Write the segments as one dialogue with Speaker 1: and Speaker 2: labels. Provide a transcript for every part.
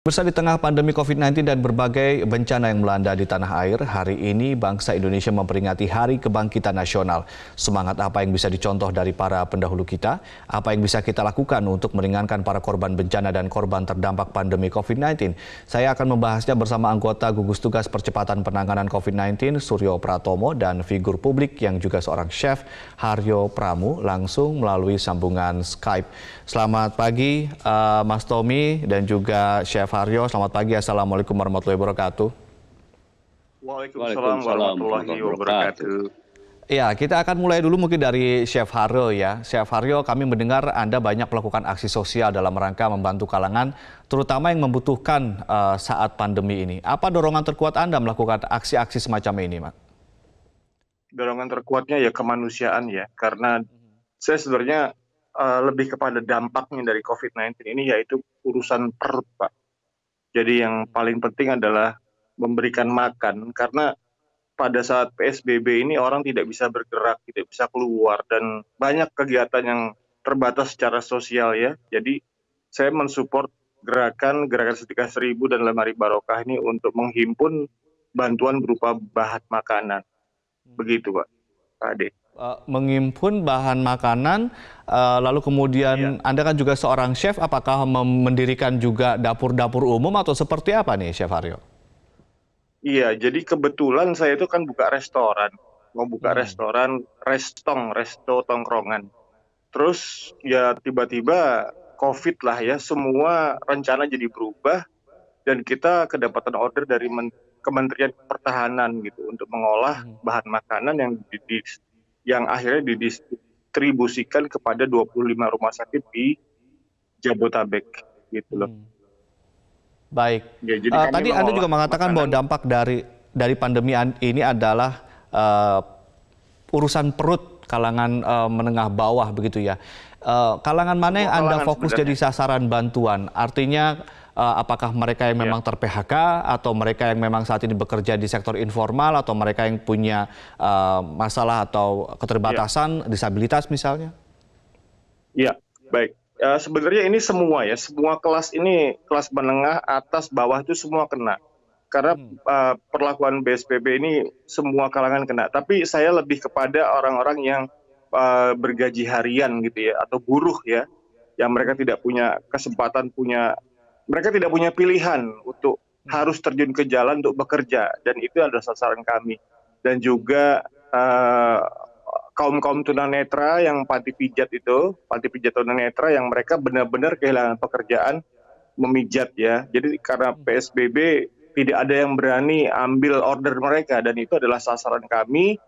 Speaker 1: bersama di tengah pandemi COVID-19 dan berbagai bencana yang melanda di tanah air, hari ini bangsa Indonesia memperingati Hari Kebangkitan Nasional. Semangat apa yang bisa dicontoh dari para pendahulu kita? Apa yang bisa kita lakukan untuk meringankan para korban bencana dan korban terdampak pandemi COVID-19? Saya akan membahasnya bersama anggota gugus tugas percepatan penanganan COVID-19 Suryo Pratomo dan figur publik yang juga seorang chef Haryo Pramu langsung melalui sambungan Skype. Selamat pagi uh, Mas Tommy dan juga chef Aryo. Selamat pagi. Assalamualaikum warahmatullahi wabarakatuh.
Speaker 2: Waalaikumsalam warahmatullahi wabarakatuh.
Speaker 1: Ya, kita akan mulai dulu mungkin dari Chef Haryo ya. Chef Haryo, kami mendengar Anda banyak melakukan aksi sosial dalam rangka membantu kalangan, terutama yang membutuhkan uh, saat pandemi ini. Apa dorongan terkuat Anda melakukan aksi-aksi semacam ini, Mak?
Speaker 2: Dorongan terkuatnya ya kemanusiaan ya, karena saya sebenarnya uh, lebih kepada dampaknya dari COVID-19 ini yaitu urusan perut, Pak. Jadi yang paling penting adalah memberikan makan karena pada saat PSBB ini orang tidak bisa bergerak, tidak bisa keluar dan banyak kegiatan yang terbatas secara sosial ya. Jadi saya mensupport gerakan gerakan sedekah seribu dan lemari barokah ini untuk menghimpun bantuan berupa bahan makanan. Hmm. Begitu Pak. Pak Ade.
Speaker 1: Eh, mengimpun bahan makanan eh, lalu kemudian iya. Anda kan juga seorang chef apakah mendirikan juga dapur-dapur umum atau seperti apa nih Chef Aryo?
Speaker 2: Iya, jadi kebetulan saya itu kan buka restoran. Mau buka hmm. restoran, restong, resto tongkrongan. Terus ya tiba-tiba COVID lah ya, semua rencana jadi berubah dan kita kedapatan order dari Kementerian Pertahanan gitu untuk mengolah hmm. bahan makanan yang di, di, yang akhirnya didistribusikan kepada 25 rumah sakit di Jabotabek gitu loh. Hmm. Baik. Ya, jadi uh, tadi Anda juga
Speaker 1: mengatakan makanan. bahwa dampak dari dari pandemi ini adalah uh, urusan perut kalangan uh, menengah bawah begitu ya. Uh, kalangan mana yang oh, Anda fokus sebenarnya. jadi sasaran bantuan? Artinya uh, apakah mereka yang iya. memang yeah. ter-PHK atau mereka yang memang saat ini bekerja di sektor informal atau mereka yang punya uh, masalah atau keterbatasan yeah. disabilitas misalnya?
Speaker 2: Ya, yeah. baik. Uh, sebenarnya ini semua ya, semua kelas ini kelas menengah, atas, bawah itu semua kena. Karena uh, perlakuan BSPB ini semua kalangan kena. Tapi saya lebih kepada orang-orang yang uh, bergaji harian gitu ya, atau buruh ya, yang mereka tidak punya kesempatan punya mereka tidak punya pilihan untuk hmm. harus terjun ke jalan untuk bekerja dan itu adalah sasaran kami dan juga uh, eh, kaum kaum tunanetra yang panti pijat itu panti pijat tunanetra yang mereka benar-benar kehilangan pekerjaan memijat ya jadi karena hmm. psbb tidak ada yang berani ambil order mereka dan itu adalah sasaran kami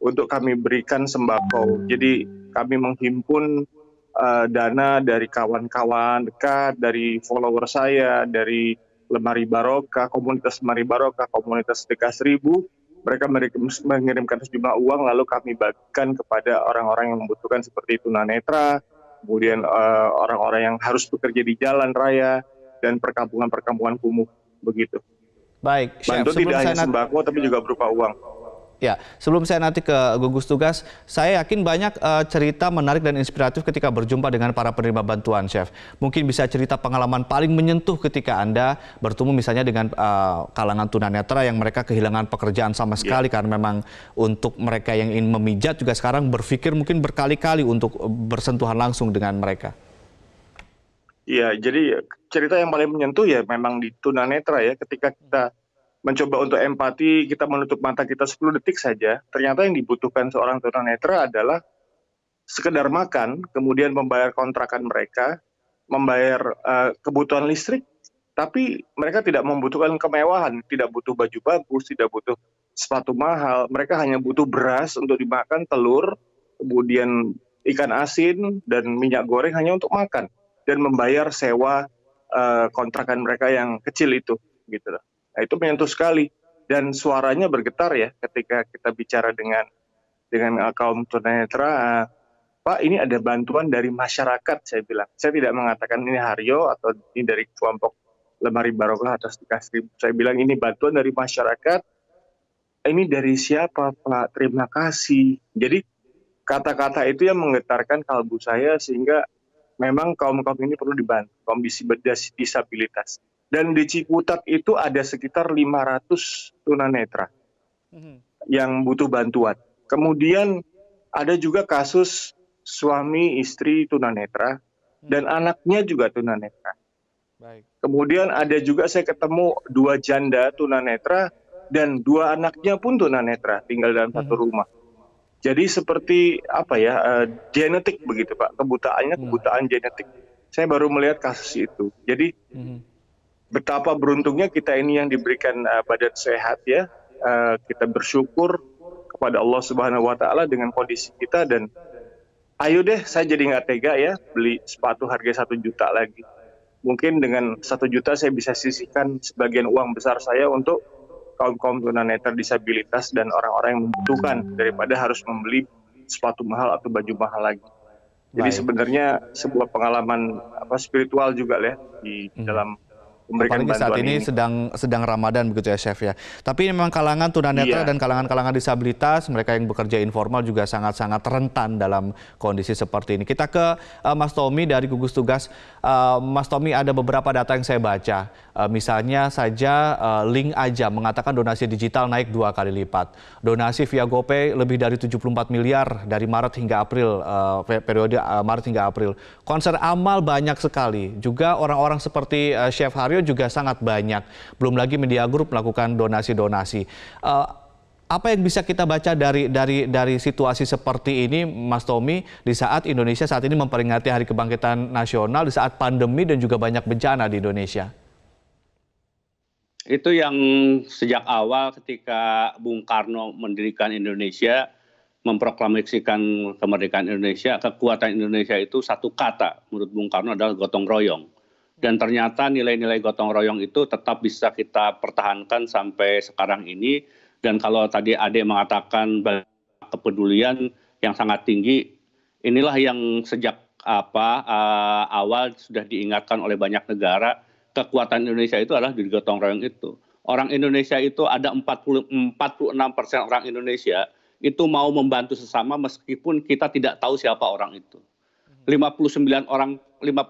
Speaker 2: untuk kami berikan sembako jadi kami menghimpun uh, dana dari kawan-kawan dekat, dari follower saya, dari lemari barokah, komunitas lemari barokah, komunitas sedekah seribu, mereka mengirimkan sejumlah uang lalu kami bagikan kepada orang-orang yang membutuhkan seperti tunanetra, kemudian eh, orang-orang uh, yang harus bekerja di jalan raya dan perkampungan-perkampungan kumuh begitu. Baik, Bantu tidak hanya sembako tapi juga berupa uang.
Speaker 1: Ya, sebelum saya nanti ke gugus tugas, saya yakin banyak uh, cerita menarik dan inspiratif ketika berjumpa dengan para penerima bantuan, chef. Mungkin bisa cerita pengalaman paling menyentuh ketika anda bertemu misalnya dengan uh, kalangan tunanetra yang mereka kehilangan pekerjaan sama ya. sekali yeah. karena memang untuk mereka yang ingin memijat juga sekarang berpikir mungkin berkali-kali untuk eh, bersentuhan langsung dengan mereka.
Speaker 2: Iya, jadi cerita yang paling menyentuh ya memang di tunanetra ya ketika kita mencoba untuk empati, kita menutup mata kita 10 detik saja, ternyata yang dibutuhkan seorang tunanetra adalah sekedar makan, kemudian membayar kontrakan mereka, membayar uh, kebutuhan listrik, tapi mereka tidak membutuhkan kemewahan, tidak butuh baju bagus, tidak butuh sepatu mahal, mereka hanya butuh beras untuk dimakan, telur, kemudian ikan asin dan minyak goreng hanya untuk makan dan membayar sewa uh, kontrakan mereka yang kecil itu gitu loh. Nah, itu menyentuh sekali dan suaranya bergetar ya ketika kita bicara dengan dengan uh, kaum tunanetra. Uh, Pak, ini ada bantuan dari masyarakat, saya bilang. Saya tidak mengatakan ini Haryo atau ini dari kelompok lemari barokah atau sekitar Saya bilang ini bantuan dari masyarakat. Ini dari siapa, Pak? Terima kasih. Jadi kata-kata itu yang menggetarkan kalbu saya sehingga memang kaum kaum ini perlu dibantu, kaum disabilitas dan di Ciputat itu ada sekitar 500 tunanetra mm-hmm. yang butuh bantuan. Kemudian ada juga kasus suami istri tunanetra mm-hmm. dan anaknya juga tunanetra. Kemudian ada juga saya ketemu dua janda tunanetra dan dua anaknya pun tunanetra tinggal dalam satu mm-hmm. rumah. Jadi seperti apa ya uh, genetik begitu Pak kebutaannya kebutaan genetik. Saya baru melihat kasus itu. Jadi betapa beruntungnya kita ini yang diberikan uh, badan sehat ya. Uh, kita bersyukur kepada Allah Subhanahu wa taala dengan kondisi kita dan ayo deh saya jadi nggak tega ya beli sepatu harga satu juta lagi. Mungkin dengan satu juta saya bisa sisihkan sebagian uang besar saya untuk kaum-kaum tunanetra disabilitas dan orang-orang yang membutuhkan daripada harus membeli sepatu mahal atau baju mahal lagi. Jadi sebenarnya sebuah pengalaman apa spiritual juga ya di hmm. dalam memberikan Apalagi saat ini, ini
Speaker 1: sedang sedang Ramadan begitu ya chef ya. Tapi memang kalangan tunanetra iya. dan kalangan-kalangan disabilitas mereka yang bekerja informal juga sangat-sangat rentan dalam kondisi seperti ini. Kita ke uh, Mas Tommy dari gugus tugas. Uh, Mas Tommy ada beberapa data yang saya baca. Uh, misalnya saja uh, link aja mengatakan donasi digital naik dua kali lipat. Donasi via GoPay lebih dari 74 miliar dari Maret hingga April uh, periode uh, Maret hingga April. Konser amal banyak sekali. Juga orang-orang seperti uh, Chef Haryo juga sangat banyak. Belum lagi media grup melakukan donasi-donasi. Uh, apa yang bisa kita baca dari dari dari situasi seperti ini, Mas Tommy, di saat Indonesia saat ini memperingati Hari Kebangkitan Nasional, di saat pandemi dan juga banyak bencana di Indonesia?
Speaker 3: Itu yang sejak awal ketika Bung Karno mendirikan Indonesia, memproklamasikan kemerdekaan Indonesia, kekuatan Indonesia itu satu kata menurut Bung Karno adalah gotong royong dan ternyata nilai-nilai gotong royong itu tetap bisa kita pertahankan sampai sekarang ini dan kalau tadi Ade mengatakan kepedulian yang sangat tinggi inilah yang sejak apa uh, awal sudah diingatkan oleh banyak negara kekuatan Indonesia itu adalah di gotong royong itu. Orang Indonesia itu ada 40 46% orang Indonesia itu mau membantu sesama meskipun kita tidak tahu siapa orang itu. 59 puluh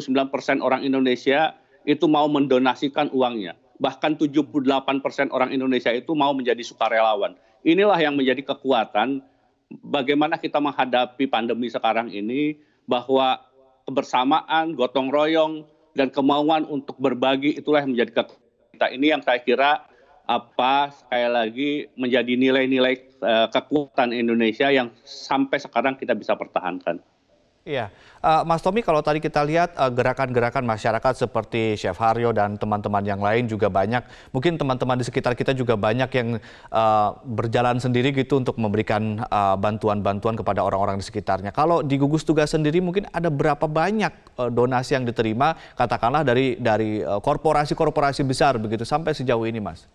Speaker 3: sembilan persen orang indonesia itu mau mendonasikan uangnya bahkan 78% persen orang indonesia itu mau menjadi sukarelawan inilah yang menjadi kekuatan bagaimana kita menghadapi pandemi sekarang ini bahwa kebersamaan, gotong royong dan kemauan untuk berbagi itulah yang menjadi kekuatan kita. Ini yang saya kira apa sekali lagi menjadi nilai-nilai eh, kekuatan Indonesia yang sampai sekarang kita bisa pertahankan.
Speaker 1: Iya, uh, Mas Tommy kalau tadi kita lihat eh, gerakan-gerakan uh, masyarakat seperti Chef Haryo dan teman-teman yang lain juga banyak, mungkin teman-teman di sekitar kita juga banyak yang uh, berjalan sendiri gitu untuk memberikan bantuan-bantuan uh, kepada orang-orang di sekitarnya. Kalau di gugus tugas sendiri mungkin ada berapa banyak uh, donasi yang diterima, katakanlah dari dari korporasi-korporasi uh, besar begitu sampai sejauh ini, Mas?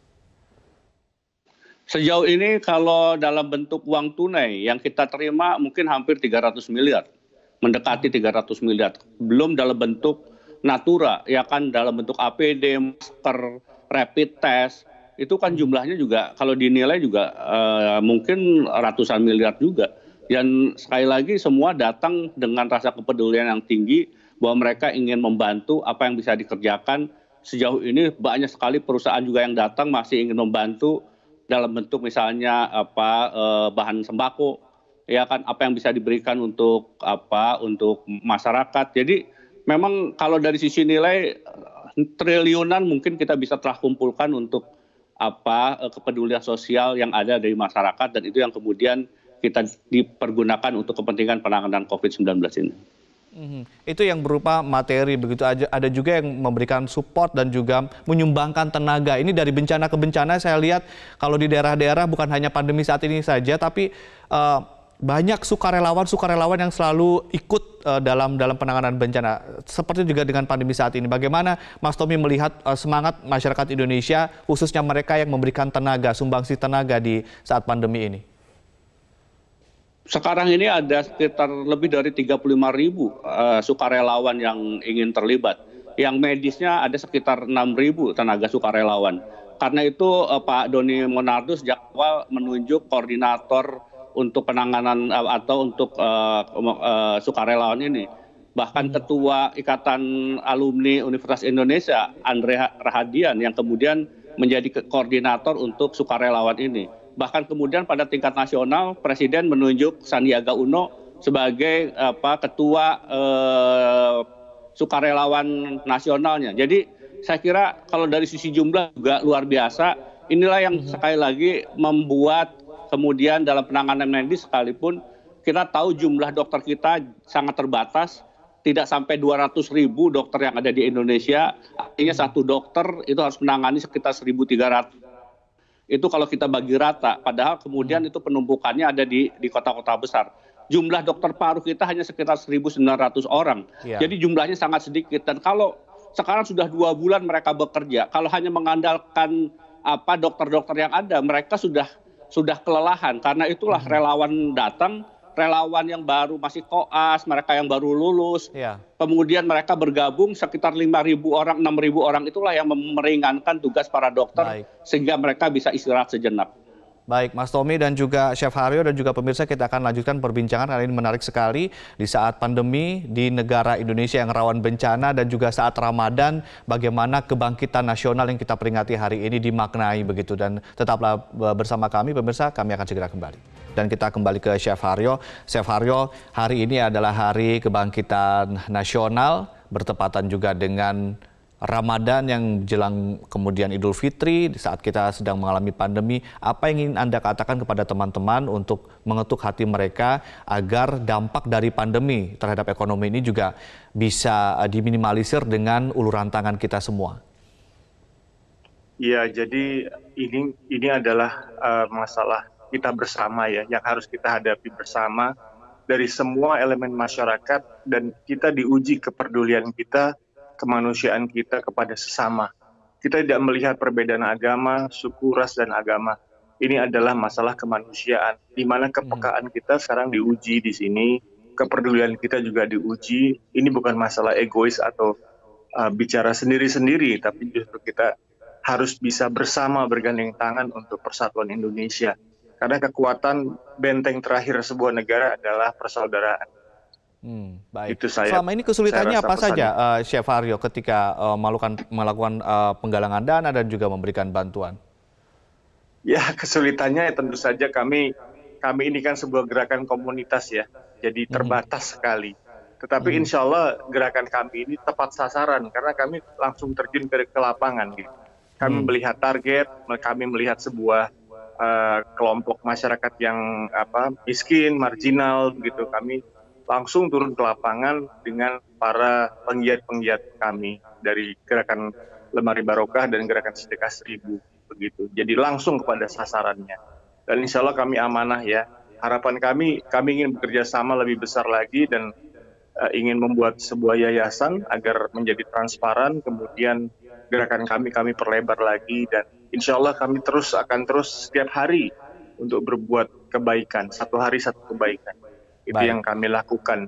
Speaker 3: Sejauh ini kalau dalam bentuk uang tunai yang kita terima mungkin hampir 300 miliar mendekati 300 miliar. Belum dalam bentuk natura, ya kan dalam bentuk APD, masker, rapid test, itu kan jumlahnya juga kalau dinilai juga uh, mungkin ratusan miliar juga. Dan sekali lagi semua datang dengan rasa kepedulian yang tinggi bahwa mereka ingin membantu apa yang bisa dikerjakan. Sejauh ini banyak sekali perusahaan juga yang datang masih ingin membantu dalam bentuk misalnya apa eh, bahan sembako ya kan apa yang bisa diberikan untuk apa untuk masyarakat. Jadi memang kalau dari sisi nilai triliunan mungkin kita bisa telah kumpulkan untuk apa eh, kepedulian sosial yang ada dari masyarakat dan itu yang kemudian kita dipergunakan untuk kepentingan penanganan COVID-19 ini.
Speaker 1: Mhm. Itu yang berupa materi begitu aja. Ada juga yang memberikan support dan juga menyumbangkan tenaga. Ini dari bencana ke bencana saya lihat kalau di daerah-daerah bukan hanya pandemi saat ini saja, tapi uh, banyak sukarelawan-sukarelawan yang selalu ikut uh, dalam dalam penanganan bencana. Seperti juga dengan pandemi saat ini. Bagaimana Mas Tommy melihat uh, semangat masyarakat Indonesia khususnya mereka yang memberikan tenaga, sumbangsi tenaga di saat pandemi ini?
Speaker 3: Sekarang ini ada sekitar lebih dari 35 ribu uh, sukarelawan yang ingin terlibat. Yang medisnya ada sekitar 6 ribu tenaga sukarelawan. Karena itu Pak Doni Monardo sejak awal menunjuk koordinator untuk penanganan eh, atau untuk eh, eh, sukarelawan ini. Bahkan hmm. ketua Ikatan Alumni Universitas Indonesia Andre Rahadian yang kemudian menjadi koordinator untuk sukarelawan ini. Bahkan kemudian pada tingkat nasional Presiden menunjuk Sandiaga Uno sebagai apa ketua eh, sukarelawan nasionalnya. Jadi saya kira kalau dari sisi jumlah juga luar biasa. Inilah yang hmm. sekali lagi membuat kemudian dalam penanganan medis sekalipun kita tahu jumlah dokter kita sangat terbatas, tidak sampai 200 ribu dokter yang ada di Indonesia, artinya satu dokter itu harus menangani sekitar 1.300. Itu kalau kita bagi rata, padahal kemudian itu penumpukannya ada di di kota-kota besar. Jumlah dokter paru kita hanya sekitar 1.900 orang, ya. jadi jumlahnya sangat sedikit. Dan kalau sekarang sudah dua bulan mereka bekerja, kalau hanya mengandalkan apa dokter-dokter yang ada, mereka sudah sudah kelelahan karena itulah hmm. relawan datang relawan yang baru masih koas, mereka yang baru lulus, ya. kemudian mereka bergabung sekitar 5.000 orang, 6.000 orang itulah yang meringankan tugas para dokter Baik. sehingga mereka bisa istirahat sejenak.
Speaker 1: Baik, Mas Tommy dan juga Chef Haryo dan juga pemirsa kita akan lanjutkan perbincangan kali ini menarik sekali di saat pandemi di negara Indonesia yang rawan bencana dan juga saat Ramadan bagaimana kebangkitan nasional yang kita peringati hari ini dimaknai begitu dan tetaplah e, bersama kami pemirsa kami akan segera kembali. Dan kita kembali ke Chef Haryo. Chef Haryo, hari ini adalah hari kebangkitan nasional bertepatan juga dengan Ramadan yang jelang kemudian Idul Fitri di saat kita sedang mengalami pandemi, apa yang ingin Anda katakan kepada teman-teman untuk mengetuk hati mereka agar dampak dari pandemi terhadap ekonomi ini juga bisa eh, diminimalisir dengan uluran tangan kita semua?
Speaker 2: Ya, jadi ini ini adalah uh, masalah kita bersama ya yang harus kita hadapi bersama dari semua elemen masyarakat dan kita diuji kepedulian kita kemanusiaan kita kepada sesama. Kita tidak melihat perbedaan agama, suku, ras, dan agama. Ini adalah masalah kemanusiaan, di mana hmm. kepekaan kita sekarang diuji di sini, kepedulian kita juga diuji. Ini bukan masalah egois atau uh, bicara sendiri-sendiri, tapi justru kita harus bisa bersama bergandeng tangan untuk persatuan Indonesia. Karena kekuatan benteng terakhir sebuah negara adalah persaudaraan.
Speaker 1: Hmm, baik. Itu saya. Selama ini kesulitannya apa saja, uh, Chef Aryo, ketika uh, melakukan melakukan uh, penggalangan dana dan juga memberikan bantuan?
Speaker 2: Ya, kesulitannya ya tentu saja kami kami ini kan sebuah gerakan komunitas ya, jadi hmm. terbatas hmm. sekali. Tetapi hmm. insya Allah gerakan kami ini tepat sasaran karena kami langsung terjun ke, ke lapangan gitu. Kami hmm. melihat target, kami melihat sebuah uh, kelompok masyarakat yang apa miskin, marginal gitu. Kami langsung turun ke lapangan dengan para penggiat-penggiat kami dari gerakan Lemari Barokah dan gerakan Sedekah Seribu begitu. Jadi langsung kepada sasarannya. Dan insya Allah kami amanah ya. Harapan kami, kami ingin bekerja sama lebih besar lagi dan uh, ingin membuat sebuah yayasan agar menjadi transparan. Kemudian gerakan kami kami perlebar lagi dan insya Allah kami terus akan terus setiap hari untuk berbuat kebaikan. Satu hari satu kebaikan. Itu Baik. yang kami lakukan.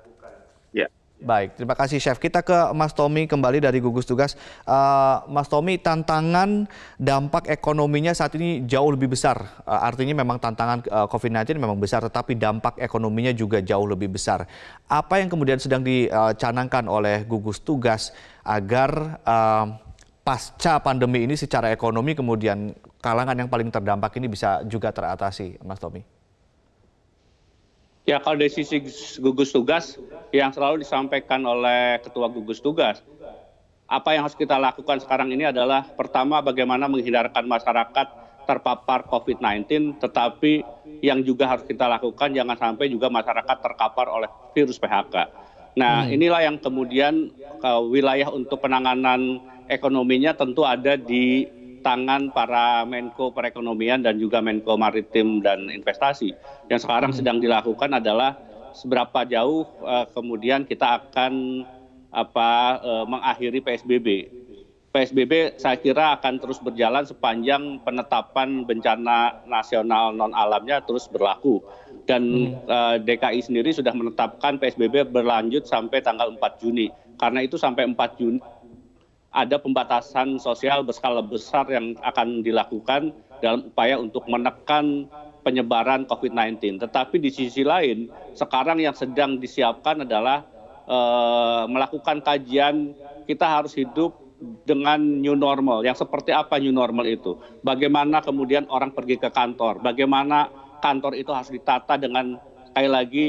Speaker 2: Ya.
Speaker 1: Baik, terima kasih Chef. Kita ke Mas Tommy kembali dari gugus tugas. Uh, Mas Tommy, tantangan dampak ekonominya saat ini jauh lebih besar. Uh, artinya memang tantangan uh, COVID-19 memang besar, tetapi dampak ekonominya juga jauh lebih besar. Apa yang kemudian sedang dicanangkan oleh gugus tugas agar uh, pasca pandemi ini secara ekonomi kemudian kalangan yang paling terdampak ini bisa juga teratasi, Mas Tommy?
Speaker 3: ya kalau dari sisi gugus tugas yang selalu disampaikan oleh ketua gugus tugas apa yang harus kita lakukan sekarang ini adalah pertama bagaimana menghindarkan masyarakat terpapar COVID-19, tetapi yang juga harus kita lakukan jangan sampai juga masyarakat terkapar oleh virus PHK. Nah, hmm. inilah yang kemudian ke wilayah untuk penanganan ekonominya tentu ada di tangan para Menko Perekonomian dan juga Menko Maritim dan Investasi. Yang sekarang hmm. sedang dilakukan adalah seberapa jauh uh, kemudian kita akan apa uh, mengakhiri PSBB. PSBB saya kira akan terus berjalan sepanjang penetapan bencana nasional non alamnya terus berlaku dan uh, hmm. eh, DKI sendiri sudah menetapkan PSBB berlanjut sampai tanggal 4 Juni. Karena itu sampai 4 Juni ada pembatasan sosial berskala besar yang akan dilakukan dalam upaya untuk menekan penyebaran COVID-19. Tetapi di sisi lain, sekarang yang sedang disiapkan adalah e, melakukan kajian kita harus hidup dengan new normal. Yang seperti apa new normal itu? Bagaimana kemudian orang pergi ke kantor? Bagaimana kantor itu harus ditata dengan sekali lagi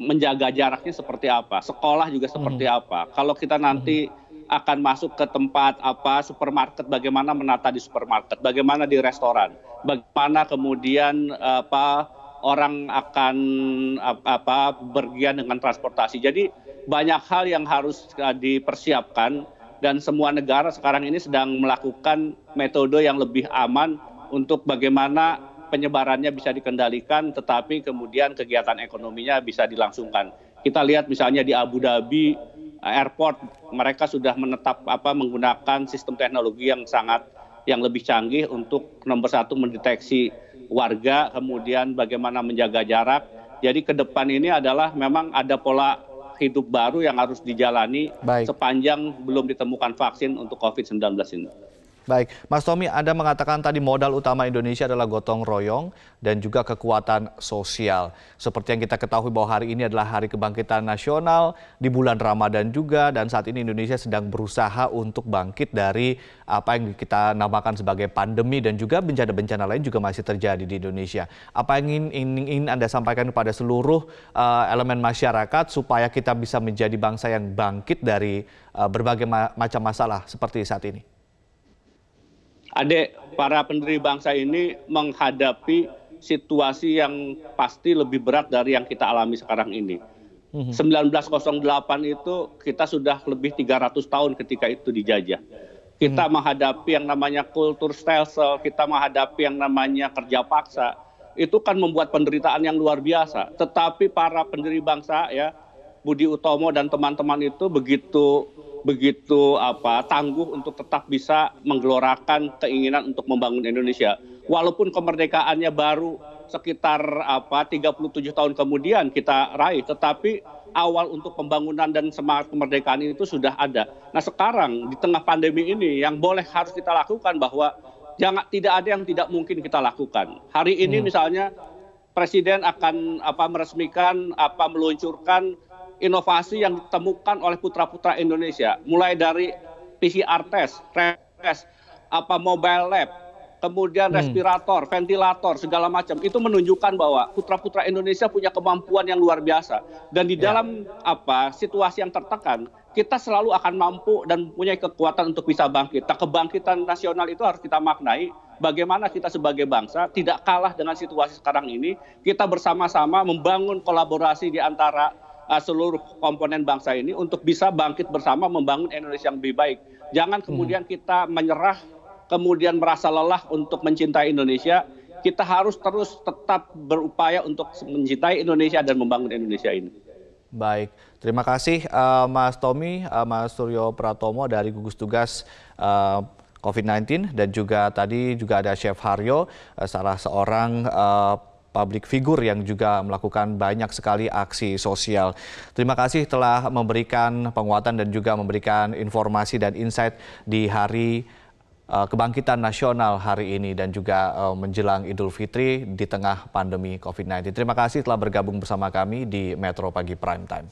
Speaker 3: menjaga jaraknya seperti apa? Sekolah juga seperti hmm. apa? Kalau kita nanti hmm akan masuk ke tempat apa supermarket bagaimana menata di supermarket bagaimana di restoran bagaimana kemudian apa orang akan apa bergian dengan transportasi jadi banyak hal yang harus eh, dipersiapkan dan semua negara sekarang ini sedang melakukan metode yang lebih aman untuk bagaimana penyebarannya bisa dikendalikan tetapi kemudian kegiatan ekonominya bisa dilangsungkan kita lihat misalnya di Abu Dhabi airport mereka sudah menetap apa menggunakan sistem teknologi yang sangat yang lebih canggih untuk nomor satu mendeteksi warga, kemudian bagaimana menjaga jarak. Jadi ke depan ini adalah memang ada pola hidup baru yang harus dijalani Baik. sepanjang belum ditemukan vaksin untuk COVID-19 ini.
Speaker 1: Baik, Mas Tommy, Anda mengatakan tadi modal utama Indonesia adalah gotong royong dan juga kekuatan sosial. Seperti yang kita ketahui bahwa hari ini adalah Hari Kebangkitan Nasional di bulan Ramadan juga dan saat ini Indonesia sedang berusaha untuk bangkit dari apa yang kita namakan sebagai pandemi dan juga bencana-bencana lain juga masih terjadi di Indonesia. Apa yang ingin, ingin, Anda sampaikan kepada seluruh uh, elemen masyarakat supaya kita bisa menjadi bangsa yang bangkit dari uh, berbagai ma macam masalah seperti saat ini?
Speaker 3: adik para pendiri bangsa ini menghadapi situasi yang pasti lebih berat dari yang kita alami sekarang ini. 1908 mhm. itu kita sudah lebih 300 tahun ketika itu dijajah. Kita hmm. menghadapi yang namanya kultur stelsel, kita menghadapi yang namanya kerja paksa. Itu kan membuat penderitaan yang luar biasa. Tetapi para pendiri bangsa ya, Budi Utomo dan teman-teman itu begitu begitu apa tangguh untuk tetap bisa menggelorakan keinginan untuk membangun Indonesia. Walaupun kemerdekaannya baru sekitar apa 37 tahun kemudian kita raih, tetapi awal untuk pembangunan dan semangat kemerdekaan itu sudah ada. Nah, sekarang di tengah pandemi ini yang boleh harus kita lakukan bahwa jangan tidak ada yang tidak mungkin kita lakukan. Hari ini hmm. misalnya presiden akan apa meresmikan apa meluncurkan inovasi yang ditemukan oleh putra-putra Indonesia, mulai dari PCR test, test apa mobile lab, kemudian hmm. respirator, ventilator, segala macam. Itu menunjukkan bahwa putra-putra Indonesia punya kemampuan yang luar biasa. Dan di ya. dalam apa situasi yang tertekan, kita selalu akan mampu dan punya kekuatan untuk bisa bangkit. Nah, kebangkitan nasional itu harus kita maknai bagaimana kita sebagai bangsa tidak kalah dengan situasi sekarang ini, kita bersama-sama membangun kolaborasi di antara Eh, seluruh komponen bangsa ini untuk bisa bangkit bersama membangun Indonesia yang lebih baik. Jangan kemudian hmm. kita menyerah, kemudian merasa lelah untuk mencintai Indonesia. Kita harus terus tetap berupaya untuk mencintai Indonesia dan membangun Indonesia ini.
Speaker 1: Baik, terima kasih uh, Mas Tommy, uh, Mas Suryo Pratomo dari gugus tugas uh, COVID-19 dan juga tadi juga ada Chef Haryo, uh, salah seorang uh, Publik figur yang juga melakukan banyak sekali aksi sosial. Terima kasih telah memberikan penguatan dan juga memberikan informasi dan insight di hari eh, kebangkitan nasional hari ini dan juga eh, menjelang Idul Fitri di tengah pandemi COVID-19. Terima kasih telah bergabung bersama kami di Metro Pagi Prime Time.